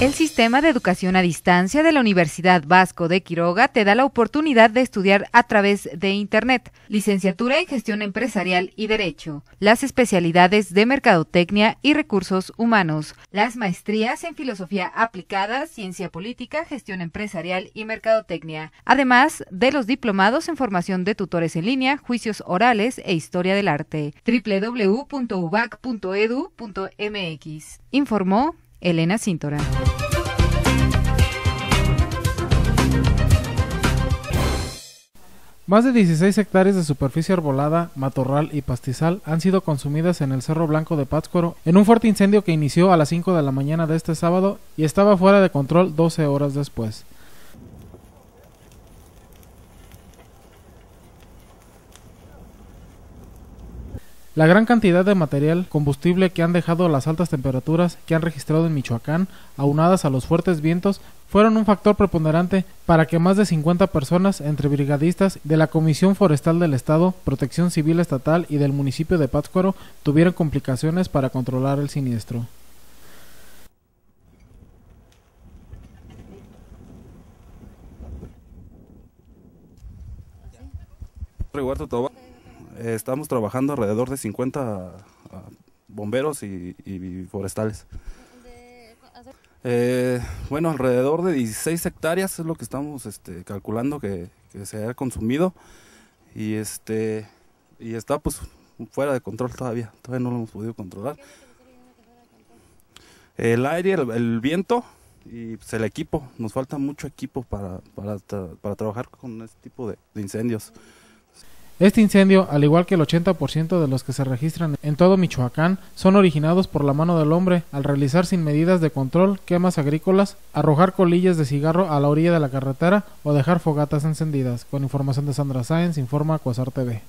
El sistema de educación a distancia de la Universidad Vasco de Quiroga te da la oportunidad de estudiar a través de Internet, licenciatura en gestión empresarial y derecho, las especialidades de mercadotecnia y recursos humanos, las maestrías en filosofía aplicada, ciencia política, gestión empresarial y mercadotecnia, además de los diplomados en formación de tutores en línea, juicios orales e historia del arte. www.ubac.edu.mx Informó Elena Cintora. Más de 16 hectáreas de superficie arbolada, matorral y pastizal han sido consumidas en el Cerro Blanco de Pátzcuaro en un fuerte incendio que inició a las 5 de la mañana de este sábado y estaba fuera de control 12 horas después. La gran cantidad de material combustible que han dejado las altas temperaturas que han registrado en Michoacán, aunadas a los fuertes vientos, fueron un factor preponderante para que más de 50 personas, entre brigadistas de la Comisión Forestal del Estado, Protección Civil Estatal y del municipio de Pátzcuaro, tuvieran complicaciones para controlar el siniestro. Eh, estamos trabajando alrededor de 50 ah, bomberos y, forestales. Eh, bueno, alrededor de 16 hectáreas es lo que estamos este, calculando que, se ha consumido y este y está pues fuera de control todavía, todavía no lo hemos podido controlar. El aire, el, viento y pues, el equipo, nos falta mucho equipo para, para, para trabajar con este tipo de incendios. Este incendio, al igual que el 80% de los que se registran en todo Michoacán, son originados por la mano del hombre al realizar sin medidas de control quemas agrícolas, arrojar colillas de cigarro a la orilla de la carretera o dejar fogatas encendidas. Con información de Sandra Sáenz, informa Cuasar TV.